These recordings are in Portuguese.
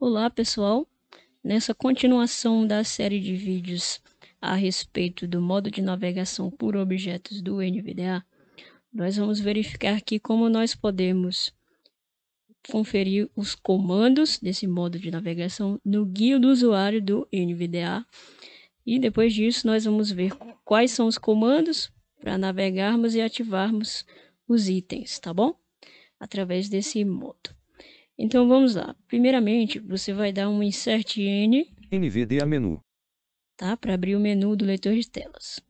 Olá pessoal, nessa continuação da série de vídeos a respeito do modo de navegação por objetos do NVDA, nós vamos verificar aqui como nós podemos conferir os comandos desse modo de navegação no guia do usuário do NVDA e depois disso nós vamos ver quais são os comandos para navegarmos e ativarmos os itens, tá bom? Através desse modo. Então vamos lá. Primeiramente, você vai dar um insert N. NVDA menu. Tá? Para abrir o menu do leitor de telas.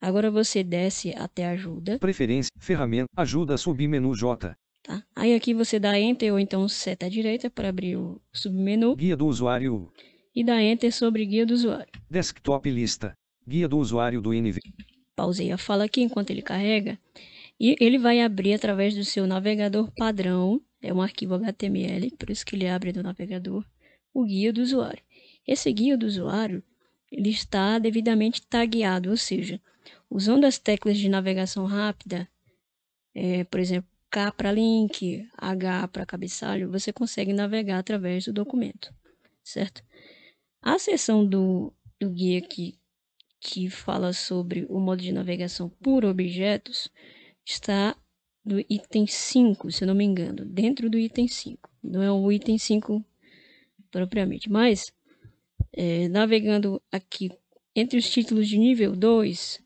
Agora você desce até ajuda. Preferência, ferramenta, ajuda, submenu J. Tá? Aí aqui você dá Enter ou então seta à direita para abrir o submenu. Guia do usuário. E dá Enter sobre guia do usuário. Desktop lista. Guia do usuário do NV. Pausei a fala aqui enquanto ele carrega. E ele vai abrir através do seu navegador padrão é um arquivo HTML, por isso que ele abre no navegador o guia do usuário. Esse guia do usuário ele está devidamente tagueado, ou seja, usando as teclas de navegação rápida, é, por exemplo, K para link, H para cabeçalho, você consegue navegar através do documento, certo? A seção do, do guia que, que fala sobre o modo de navegação por objetos está do item 5, se eu não me engano, dentro do item 5. Não é o item 5 propriamente, mas é, navegando aqui entre os títulos de nível 2,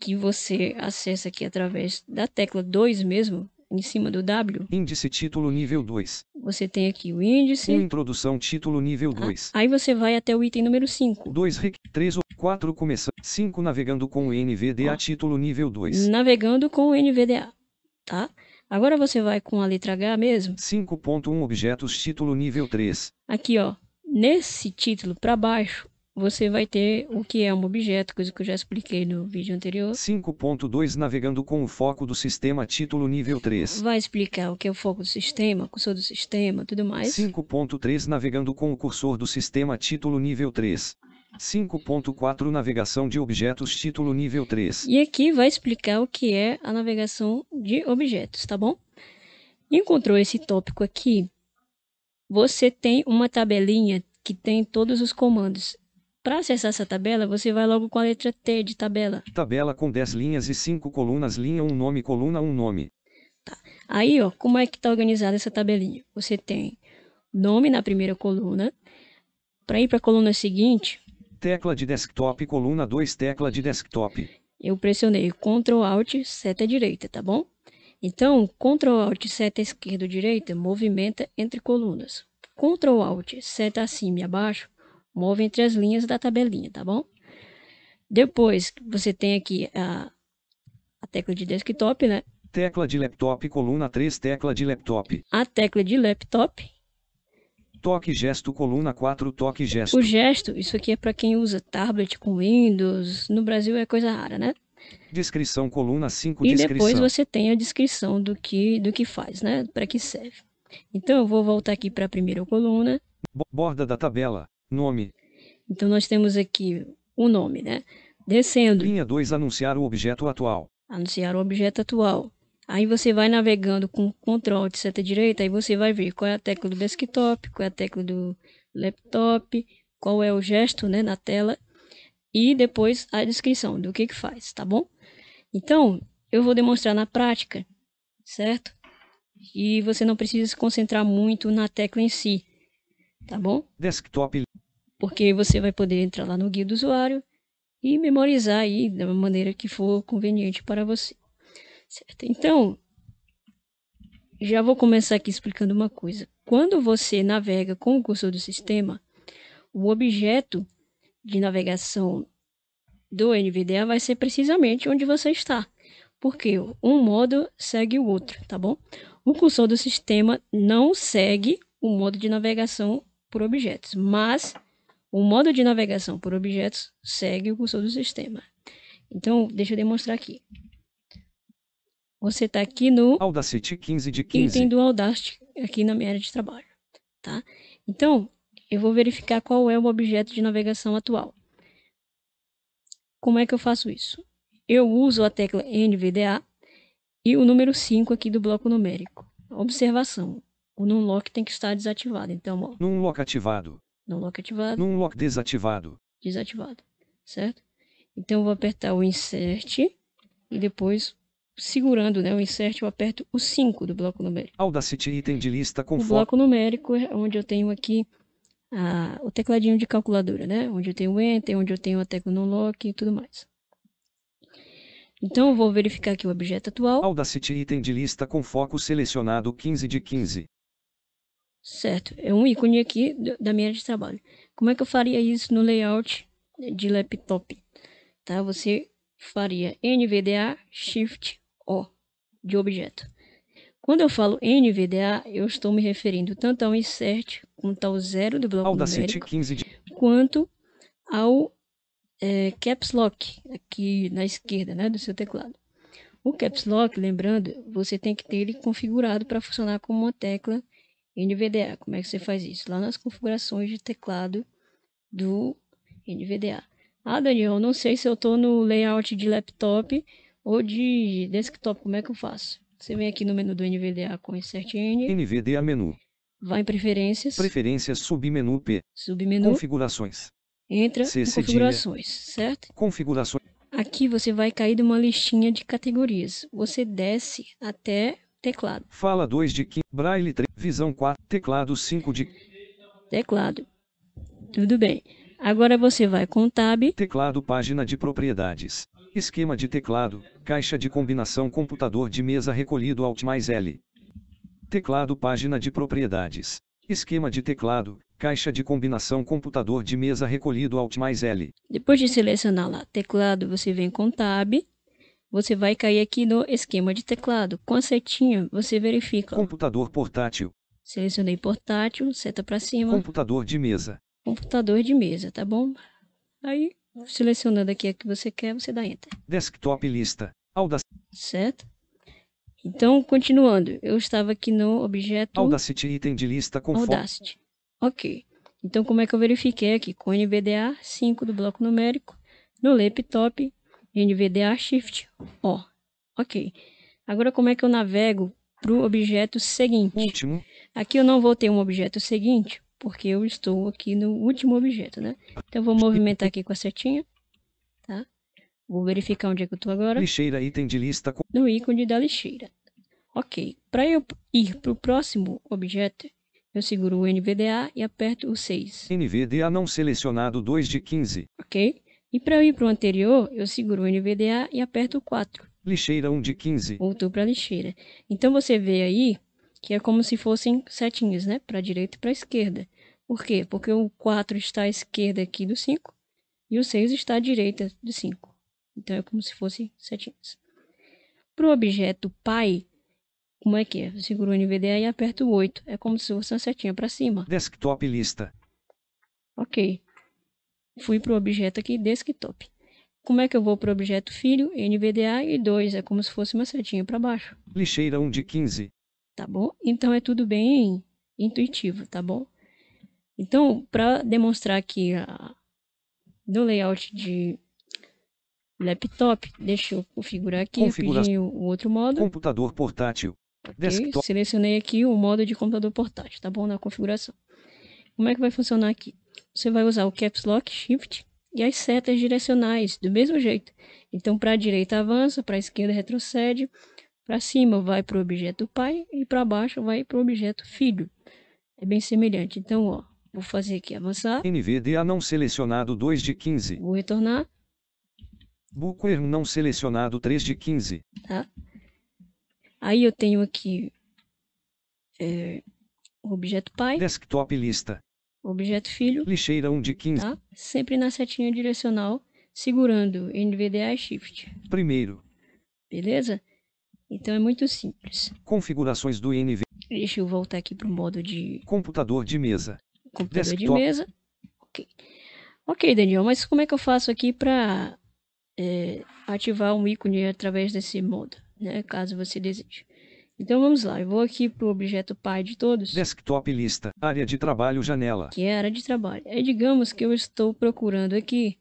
que você acessa aqui através da tecla 2 mesmo, em cima do W. Índice título nível 2. Você tem aqui o índice. Introdução, título nível 2. Ah, aí você vai até o item número 5. 2 3 ou 4 começando. 5 navegando com o NVDA, ah. título nível 2. Navegando com o NVDA, tá? Agora você vai com a letra H mesmo. 5.1 objetos, título nível 3. Aqui, ó. Nesse título para baixo, você vai ter o que é um objeto, coisa que eu já expliquei no vídeo anterior. 5.2 Navegando com o foco do sistema, título nível 3. Vai explicar o que é o foco do sistema, cursor do sistema, tudo mais. 5.3 Navegando com o cursor do sistema, título nível 3. 5.4 Navegação de objetos, título nível 3. E aqui vai explicar o que é a navegação de objetos, tá bom? Encontrou esse tópico aqui, você tem uma tabelinha que tem todos os comandos. Para acessar essa tabela, você vai logo com a letra T de tabela. Tabela com 10 linhas e 5 colunas, linha 1 nome, coluna 1 nome. Tá. Aí, ó, como é que está organizada essa tabelinha? Você tem nome na primeira coluna. Para ir para a coluna seguinte... Tecla de desktop, coluna 2, tecla de desktop. Eu pressionei Ctrl Alt seta direita, tá bom? Então, Ctrl Alt seta esquerda direita movimenta entre colunas. Ctrl Alt seta acima e abaixo move entre as linhas da tabelinha, tá bom? Depois, você tem aqui a, a tecla de desktop, né? Tecla de laptop, coluna 3, tecla de laptop. A tecla de laptop. Toque gesto, coluna 4, toque gesto. O gesto, isso aqui é para quem usa tablet com Windows. No Brasil é coisa rara, né? Descrição, coluna 5, e depois você tem a descrição do que, do que faz, né? Para que serve. Então eu vou voltar aqui para a primeira coluna. Borda da tabela. Nome. Então nós temos aqui o nome, né? Descendo. Linha 2, anunciar o objeto atual. Anunciar o objeto atual. Aí você vai navegando com Ctrl de seta direita, aí você vai ver qual é a tecla do desktop, qual é a tecla do laptop, qual é o gesto né, na tela e depois a descrição do que, que faz, tá bom? Então, eu vou demonstrar na prática, certo? E você não precisa se concentrar muito na tecla em si, tá bom? Desktop. Porque você vai poder entrar lá no guia do usuário e memorizar aí da maneira que for conveniente para você. Certo? Então, já vou começar aqui explicando uma coisa. Quando você navega com o cursor do sistema, o objeto de navegação do NVDA vai ser precisamente onde você está, porque um modo segue o outro, tá bom? O cursor do sistema não segue o modo de navegação por objetos, mas o modo de navegação por objetos segue o cursor do sistema. Então, deixa eu demonstrar aqui. Você está aqui no Audacity 15 de 15. Item do Audacity aqui na minha área de trabalho, tá? Então, eu vou verificar qual é o objeto de navegação atual. Como é que eu faço isso? Eu uso a tecla NVDA e o número 5 aqui do bloco numérico. Observação o lock tem que estar desativado. Então, ó. lock ativado. lock ativado. lock desativado. Desativado, certo? Então, eu vou apertar o insert e depois, segurando né, o insert, eu aperto o 5 do bloco numérico. Audacity item de lista com O bloco numérico é onde eu tenho aqui a, o tecladinho de calculadora, né? Onde eu tenho o Enter, onde eu tenho a tecla lock e tudo mais. Então, eu vou verificar aqui o objeto atual. Audacity item de lista com foco selecionado 15 de 15. Certo, é um ícone aqui da minha área de trabalho. Como é que eu faria isso no layout de laptop? Tá? Você faria NVDA Shift O de objeto. Quando eu falo NVDA, eu estou me referindo tanto ao insert, quanto ao zero do bloco Audacity 15 de... quanto ao é, Caps Lock, aqui na esquerda né, do seu teclado. O Caps Lock, lembrando, você tem que ter ele configurado para funcionar como uma tecla NVDA. Como é que você faz isso? Lá nas configurações de teclado do NVDA. Ah, Daniel, não sei se eu estou no layout de laptop ou de desktop. Como é que eu faço? Você vem aqui no menu do NVDA com Insert N. NVDA menu. Vai em preferências. Preferências, submenu P. Submenu. Configurações. Entra C, em configurações, certo? Configurações. Aqui você vai cair de uma listinha de categorias. Você desce até Teclado. Fala 2 de que. Braille 3. Visão 4. Teclado 5 de. Teclado. Tudo bem. Agora você vai com Tab. Teclado página de propriedades. Esquema de teclado. Caixa de combinação computador de mesa recolhido Alt mais L. Teclado página de propriedades. Esquema de teclado. Caixa de combinação computador de mesa recolhido Alt mais L. Depois de selecionar lá teclado, você vem com Tab você vai cair aqui no esquema de teclado. Com a setinha, você verifica. Computador portátil. Selecionei portátil, seta para cima. Computador de mesa. Computador de mesa, tá bom? Aí, selecionando aqui a que você quer, você dá Enter. Desktop lista. Audacity. Certo? Então, continuando, eu estava aqui no objeto... Audacity, item de lista com Audacity. Ok. Então, como é que eu verifiquei aqui? Com NVDA 5 do bloco numérico, no laptop NVDA Shift O. Ok. Agora, como é que eu navego para o objeto seguinte? Último. Aqui eu não vou ter um objeto seguinte, porque eu estou aqui no último objeto, né? Então, vou movimentar aqui com a setinha, tá? Vou verificar onde é que eu estou agora. Lixeira, item de lista. No ícone da lixeira. Ok. Para eu ir para o próximo objeto, eu seguro o NVDA e aperto o 6. NVDA não selecionado 2 de 15. Ok. E para eu ir para o anterior, eu seguro o NVDA e aperto 4. Lixeira 1 de 15. Voltou para a lixeira. Então você vê aí que é como se fossem setinhas, né? Para a direita e para a esquerda. Por quê? Porque o 4 está à esquerda aqui do 5 e o 6 está à direita do 5. Então é como se fossem setinhas. Para o objeto pai, como é que é? Eu seguro o NVDA e aperto 8. É como se fosse uma setinha para cima. Desktop lista. Ok fui para o objeto aqui desktop. Como é que eu vou para o objeto filho, NVDA e 2? É como se fosse uma setinha para baixo. Lixeira 1 de 15. Tá bom? Então é tudo bem intuitivo, tá bom? Então, para demonstrar aqui a, layout de laptop, deixa eu configurar aqui Configura... o, o outro modo. Computador portátil. Okay. Selecionei aqui o modo de computador portátil, tá bom? Na configuração. Como é que vai funcionar aqui? você vai usar o Caps Lock, Shift e as setas direcionais do mesmo jeito. Então, para a direita avança, para a esquerda retrocede, para cima vai para o objeto pai e para baixo vai para o objeto filho. É bem semelhante. Então, ó, vou fazer aqui avançar. NVDA não selecionado 2 de 15. Vou retornar. Booker não selecionado 3 de 15. Tá. Aí eu tenho aqui é, o objeto pai. Desktop lista objeto filho. Lixeira 1 de 15. Tá? Sempre na setinha direcional, segurando NVDA e Shift. Primeiro. Beleza? Então é muito simples. Configurações do NV. Deixa eu voltar aqui para o modo de... Computador de mesa. Computador Desktop. de mesa. Ok. Ok, Daniel, mas como é que eu faço aqui para é, eh, ativar um ícone através desse modo, né? Caso você deseje. Então vamos lá, eu vou aqui para o objeto pai de todos. Desktop lista, área de trabalho, janela. Que é a área de trabalho. É digamos que eu estou procurando aqui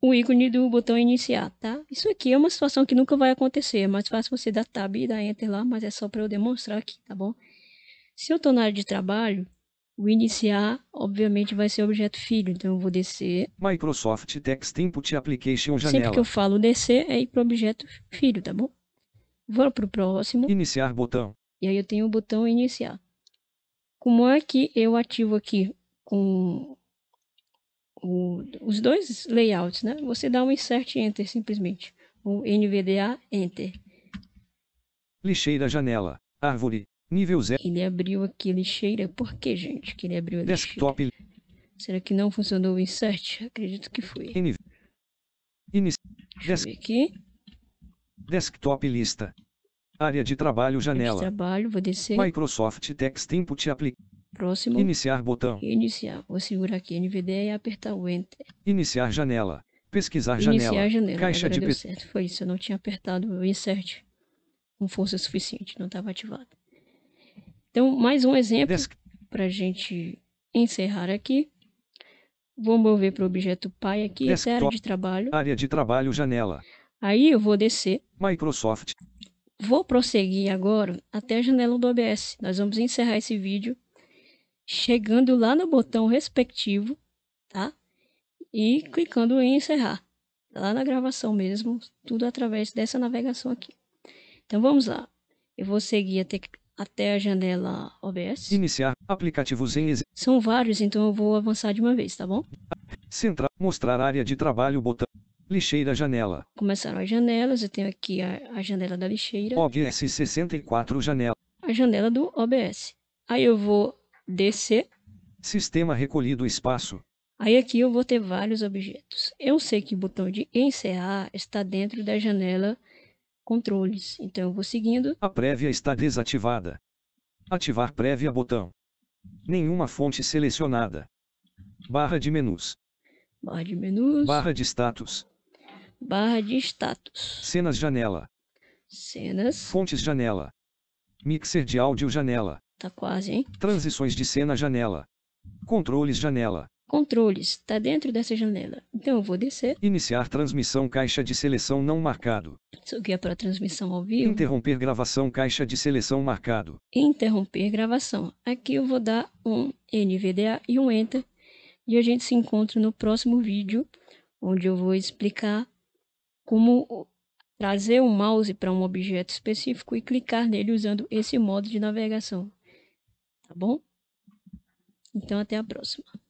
o ícone do botão iniciar, tá? Isso aqui é uma situação que nunca vai acontecer, é mais fácil você dar tab e dar enter lá, mas é só para eu demonstrar aqui, tá bom? Se eu estou na área de trabalho, o iniciar, obviamente, vai ser objeto filho, então eu vou descer. Microsoft Text Input Application Janela. Sempre que eu falo descer, é ir para o objeto filho, tá bom? Vou para o próximo. Iniciar botão. E aí eu tenho o botão iniciar. Como é que eu ativo aqui com o, os dois layouts, né? Você dá um insert enter simplesmente, ou NVDA enter. Lixeira janela, árvore, nível zero. Ele abriu aqui lixeira. Por que, gente, que ele abriu a Desktop. lixeira? Será que não funcionou o insert? Acredito que foi. Inici... Deixa aqui. Desktop lista. Área de trabalho, janela. De trabalho, vou descer. Microsoft Text Input Applic. Próximo. Iniciar botão. Iniciar. Vou segurar aqui NVDA e apertar o Enter. Iniciar janela. Pesquisar janela. Iniciar janela. Caixa Agora de deu certo. Foi isso. Eu não tinha apertado o Insert com força suficiente. Não estava ativado. Então, mais um exemplo para a gente encerrar aqui. Vou mover para o objeto pai aqui. Desktop, área de trabalho. Área de trabalho, janela. Aí eu vou descer. Microsoft. Vou prosseguir agora até a janela do OBS. Nós vamos encerrar esse vídeo chegando lá no botão respectivo, tá? E clicando em encerrar. Lá na gravação mesmo, tudo através dessa navegação aqui. Então vamos lá. Eu vou seguir até, até a janela OBS. Iniciar aplicativos em ex... São vários, então eu vou avançar de uma vez, tá bom? Central, mostrar área de trabalho, botão. Lixeira janela. Começaram as janelas, eu tenho aqui a, a janela da lixeira. OBS 64 janela. A janela do OBS. Aí eu vou descer. Sistema recolhido espaço. Aí aqui eu vou ter vários objetos. Eu sei que o botão de encerrar está dentro da janela controles. Então eu vou seguindo. A prévia está desativada. Ativar prévia botão. Nenhuma fonte selecionada. Barra de menus. Barra de menus. Barra de status barra de status. Cenas janela. Cenas. Fontes janela. Mixer de áudio janela. Tá quase, hein? Transições de cena janela. Controles janela. Controles, tá dentro dessa janela. Então eu vou descer. Iniciar transmissão caixa de seleção não marcado. Isso aqui é para transmissão ao vivo. Interromper gravação caixa de seleção marcado. Interromper gravação. Aqui eu vou dar um NVDA e um Enter. E a gente se encontra no próximo vídeo, onde eu vou explicar como trazer o mouse para um objeto específico e clicar nele usando esse modo de navegação. Tá bom? Então, até a próxima.